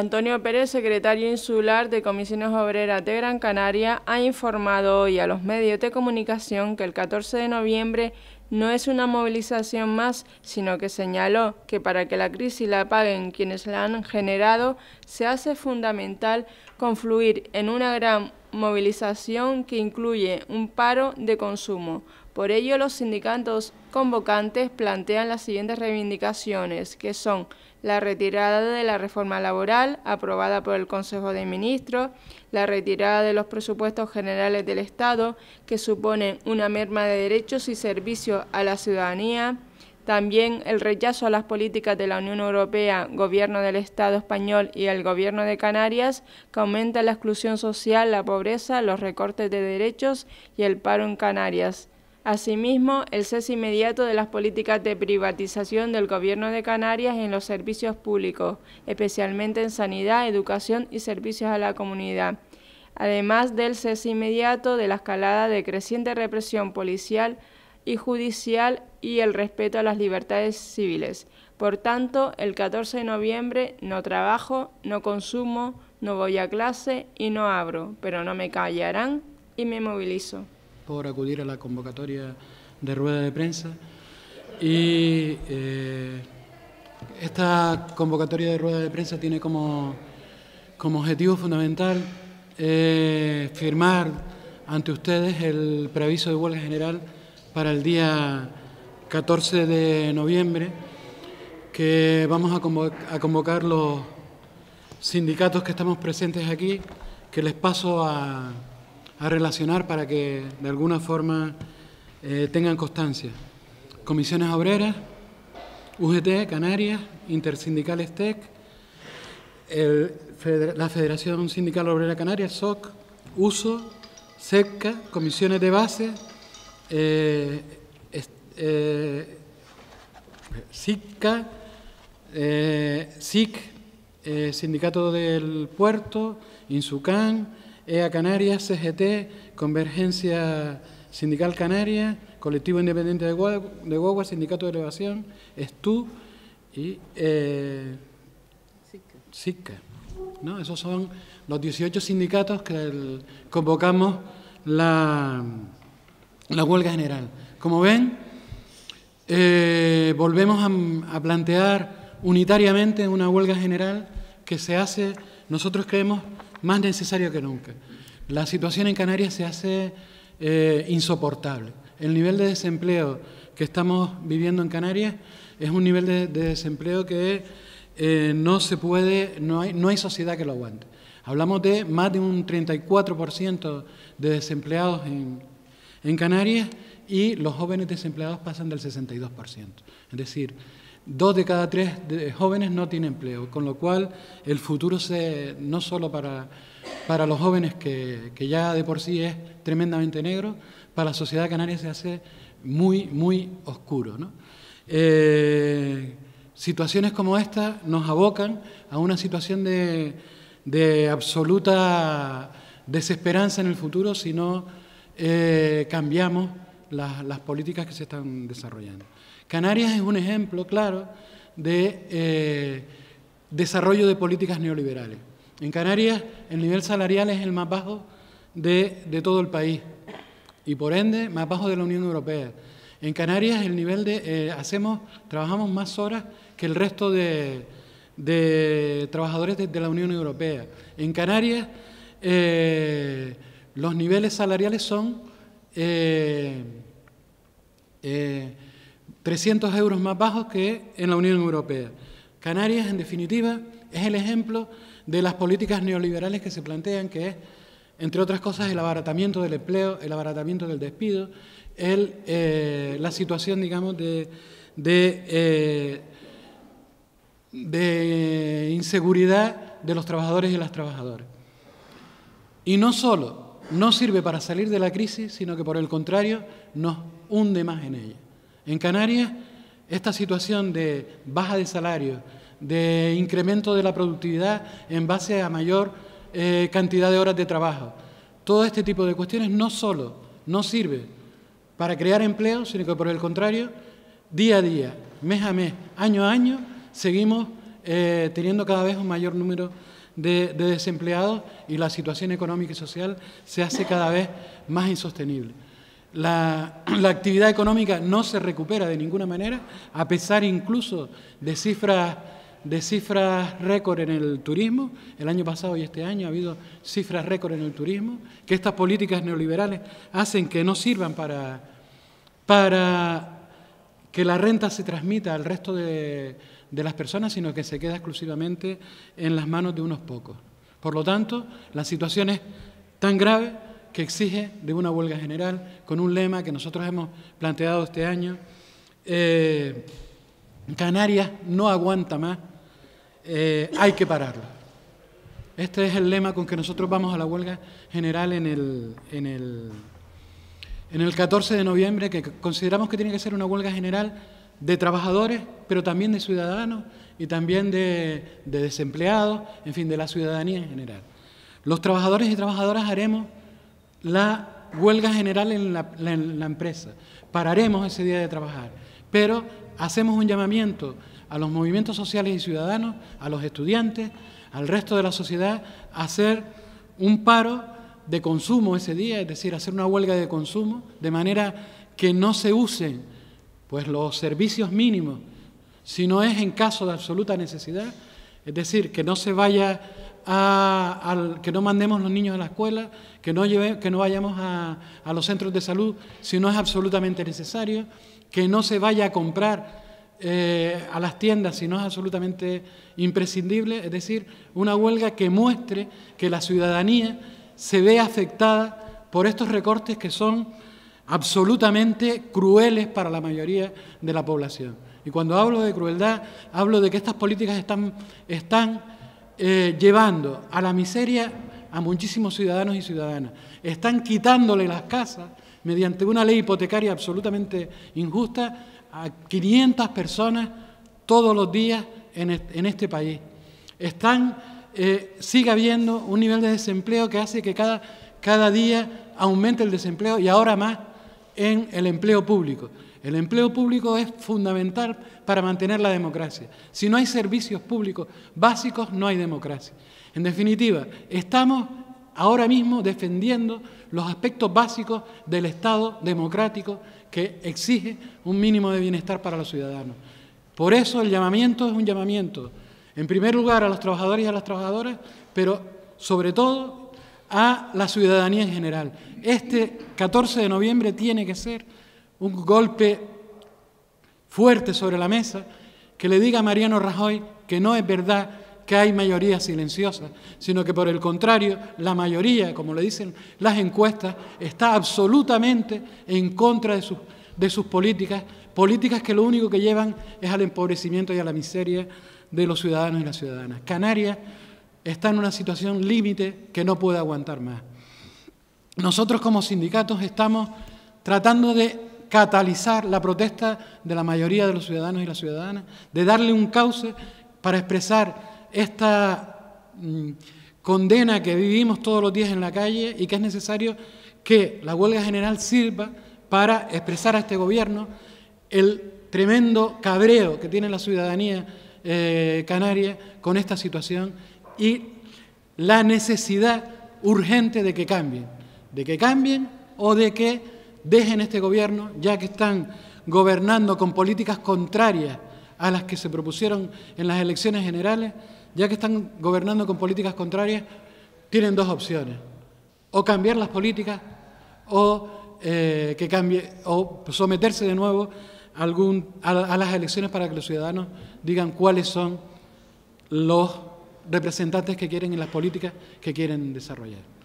Antonio Pérez, secretario insular de Comisiones Obreras de Gran Canaria, ha informado hoy a los medios de comunicación que el 14 de noviembre no es una movilización más, sino que señaló que para que la crisis la paguen quienes la han generado, se hace fundamental confluir en una gran movilización que incluye un paro de consumo. Por ello, los sindicatos convocantes plantean las siguientes reivindicaciones, que son la retirada de la reforma laboral aprobada por el Consejo de Ministros, la retirada de los presupuestos generales del Estado, que suponen una merma de derechos y servicios a la ciudadanía, también el rechazo a las políticas de la Unión Europea, Gobierno del Estado español y el Gobierno de Canarias, que aumenta la exclusión social, la pobreza, los recortes de derechos y el paro en Canarias. Asimismo, el cese inmediato de las políticas de privatización del Gobierno de Canarias en los servicios públicos, especialmente en sanidad, educación y servicios a la comunidad. Además del cese inmediato de la escalada de creciente represión policial y judicial y el respeto a las libertades civiles. Por tanto, el 14 de noviembre no trabajo, no consumo, no voy a clase y no abro, pero no me callarán y me movilizo por acudir a la convocatoria de rueda de prensa. Y eh, esta convocatoria de rueda de prensa tiene como, como objetivo fundamental eh, firmar ante ustedes el preaviso de huelga general para el día 14 de noviembre, que vamos a convocar los sindicatos que estamos presentes aquí, que les paso a, a relacionar para que de alguna forma eh, tengan constancia. Comisiones Obreras, UGT, Canarias, Intersindicales TEC, la Federación Sindical Obrera Canaria, SOC, USO, SECA, comisiones de base, eh, SIC, eh, Sindicato del Puerto, INSUCAN, EA Canarias, CGT, Convergencia Sindical Canaria, Colectivo Independiente de Guagua, Sindicato de Elevación, STU y eh, ¿no? Esos son los 18 sindicatos que convocamos la, la, huelga general. Como ven, eh, volvemos a plantear unitariamente una huelga general que se hace, nosotros creemos, más necesario que nunca. La situación en Canarias se hace eh, insoportable. El nivel de desempleo que estamos viviendo en Canarias es un nivel de, desempleo que eh, no se puede, no hay, no hay sociedad que lo aguante. Hablamos de más de un 34% de desempleados en, en Canarias y los jóvenes desempleados pasan del 62%. Es decir, Dos de cada tres jóvenes no tienen empleo, con lo cual el futuro se, no solo para, los jóvenes, que, ya de por sí es tremendamente negro, para la sociedad canaria se hace muy, muy oscuro. ¿no? Eh, situaciones como esta nos abocan a una situación de, absoluta desesperanza en el futuro si no eh, cambiamos las, las políticas que se están desarrollando. Canarias es un ejemplo claro de eh, desarrollo de políticas neoliberales. En Canarias el nivel salarial es el más bajo de, todo el país y por ende más bajo de la Unión Europea. En Canarias el nivel de eh, hacemos, trabajamos más horas que el resto de, trabajadores de, la Unión Europea. En Canarias eh, los niveles salariales son 300 euros más bajos que en la Unión Europea. Canarias, en definitiva, es el ejemplo de las políticas neoliberales que se plantean, que es, entre otras cosas, el abaratamiento del empleo, el abaratamiento del despido, eh, la situación, digamos, eh, de inseguridad de los trabajadores y las trabajadoras. Y no solo no sirve para salir de la crisis, sino que por el contrario nos hunde más en ella. En Canarias, esta situación de baja de salario, de incremento de la productividad en base a mayor eh, cantidad de horas de trabajo, todo este tipo de cuestiones no solo no sirve para crear empleo, sino que por el contrario, día a día, mes a mes, año a año, seguimos eh, teniendo cada vez un mayor número de desempleados y la situación económica y social se hace cada vez más insostenible. La, actividad económica no se recupera de ninguna manera, a pesar incluso de cifras, de cifras récord en el turismo. El año pasado y este año ha habido cifras récord en el turismo, que estas políticas neoliberales hacen que no sirvan para, que la renta se transmita al resto de, de las personas, sino que se queda exclusivamente en las manos de unos pocos. Por lo tanto, la situación es tan grave que exige de una huelga general, con un lema que nosotros hemos planteado este año. Eh, Canarias no aguanta más, eh, hay que pararlo. Este es el lema con que nosotros vamos a la huelga general en el, en el, en el 14 de noviembre, que consideramos que tiene que ser una huelga general de trabajadores, pero también de ciudadanos y también de desempleados, en fin, de la ciudadanía en general. Los trabajadores y trabajadoras haremos la huelga general en la, empresa. Pararemos ese día de trabajar, pero hacemos un llamamiento a los movimientos sociales y ciudadanos, a los estudiantes, al resto de la sociedad, a hacer un paro de consumo ese día, es decir, hacer una huelga de consumo, de manera que no se usen pues, los servicios mínimos, si no es en caso de absoluta necesidad, es decir, que no se vaya a, que no mandemos los niños a la escuela, que no, lleve, que no vayamos a, los centros de salud si no es absolutamente necesario, que no se vaya a comprar eh, a las tiendas si no es absolutamente imprescindible, es decir, una huelga que muestre que la ciudadanía se ve afectada por estos recortes que son absolutamente crueles para la mayoría de la población. Y cuando hablo de crueldad, hablo de que estas políticas están, están eh, llevando a la miseria a muchísimos ciudadanos y ciudadanas. Están quitándole las casas mediante una ley hipotecaria absolutamente injusta a 500 personas todos los días en, este país. Están, eh, sigue habiendo un nivel de desempleo que hace que cada día aumente el desempleo y ahora más en el empleo público. El empleo público es fundamental para mantener la democracia. Si no hay servicios públicos básicos, no hay democracia. En definitiva, estamos ahora mismo defendiendo los aspectos básicos del Estado democrático que exige un mínimo de bienestar para los ciudadanos. Por eso el llamamiento es un llamamiento, en primer lugar a los trabajadores y a las trabajadoras, pero sobre todo a la ciudadanía en general. Este 14 de noviembre tiene que ser un golpe fuerte sobre la mesa que le diga a Mariano Rajoy que no es verdad que hay mayoría silenciosa, sino que por el contrario, la mayoría, como le dicen las encuestas, está absolutamente en contra de sus, de sus políticas, políticas que lo único que llevan es al empobrecimiento y a la miseria de los ciudadanos y las ciudadanas. Canarias está en una situación límite que no puede aguantar más. Nosotros como sindicatos estamos tratando de catalizar la protesta de la mayoría de los ciudadanos y las ciudadanas, de darle un cauce para expresar esta mm, condena que vivimos todos los días en la calle y que es necesario que la huelga general sirva para expresar a este gobierno el tremendo cabreo que tiene la ciudadanía eh, canaria con esta situación y la necesidad urgente de que cambien, de que cambien o de que dejen este gobierno, ya que están gobernando con políticas contrarias a las que se propusieron en las elecciones generales, ya que están gobernando con políticas contrarias, tienen dos opciones. O cambiar las políticas o, eh, someterse de nuevo a, a las elecciones para que los ciudadanos digan cuáles son los representantes que quieren en las políticas que quieren desarrollar.